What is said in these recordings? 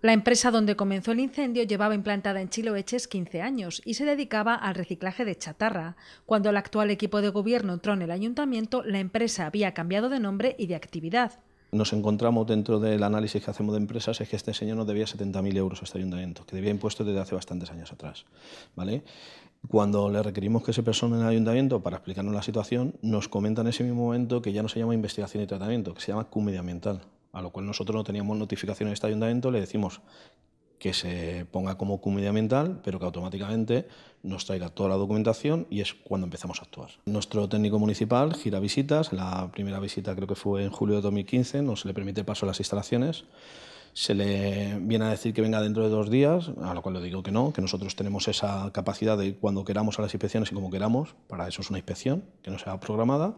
La empresa donde comenzó el incendio llevaba implantada en Chiloeches 15 años y se dedicaba al reciclaje de chatarra. Cuando el actual equipo de gobierno entró en el ayuntamiento, la empresa había cambiado de nombre y de actividad. Nos encontramos dentro del análisis que hacemos de empresas es que este señor nos debía 70.000 euros a este ayuntamiento, que debía impuestos desde hace bastantes años atrás. ¿vale? Cuando le requerimos que se persone en el ayuntamiento para explicarnos la situación, nos comentan en ese mismo momento que ya no se llama investigación y tratamiento, que se llama Q ambiental a lo cual nosotros no teníamos notificación en este ayuntamiento, le decimos que se ponga como comunidad ambiental, pero que automáticamente nos traiga toda la documentación y es cuando empezamos a actuar. Nuestro técnico municipal gira visitas, la primera visita creo que fue en julio de 2015, nos le permite el paso a las instalaciones se le viene a decir que venga dentro de dos días, a lo cual le digo que no, que nosotros tenemos esa capacidad de cuando queramos a las inspecciones y como queramos, para eso es una inspección que no sea programada.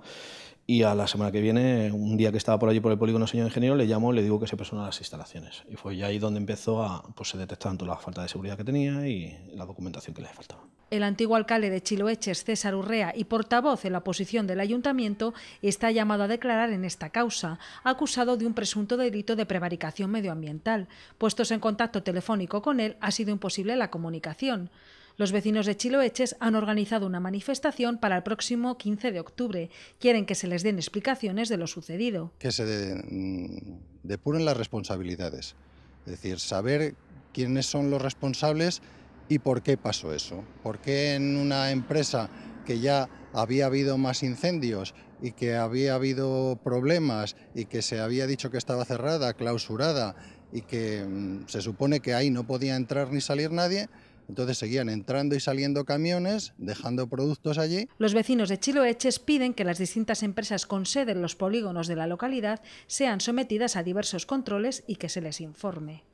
Y a la semana que viene, un día que estaba por allí por el polígono señor ingeniero, le llamo y le digo que se persona a las instalaciones. Y fue ahí donde empezó a, pues, se detectar la falta de seguridad que tenía y la documentación que le faltaba. El antiguo alcalde de Chiloeches, César Urrea, y portavoz en la oposición del ayuntamiento, está llamado a declarar en esta causa, acusado de un presunto delito de prevaricación medioambiental. Puestos en contacto telefónico con él, ha sido imposible la comunicación. Los vecinos de Chiloeches han organizado una manifestación para el próximo 15 de octubre. Quieren que se les den explicaciones de lo sucedido. Que se mm, depuren las responsabilidades. Es decir, saber quiénes son los responsables y por qué pasó eso. ¿Por qué en una empresa que ya había habido más incendios y que había habido problemas y que se había dicho que estaba cerrada, clausurada y que mm, se supone que ahí no podía entrar ni salir nadie, entonces seguían entrando y saliendo camiones, dejando productos allí. Los vecinos de Chiloeches piden que las distintas empresas con sede en los polígonos de la localidad sean sometidas a diversos controles y que se les informe.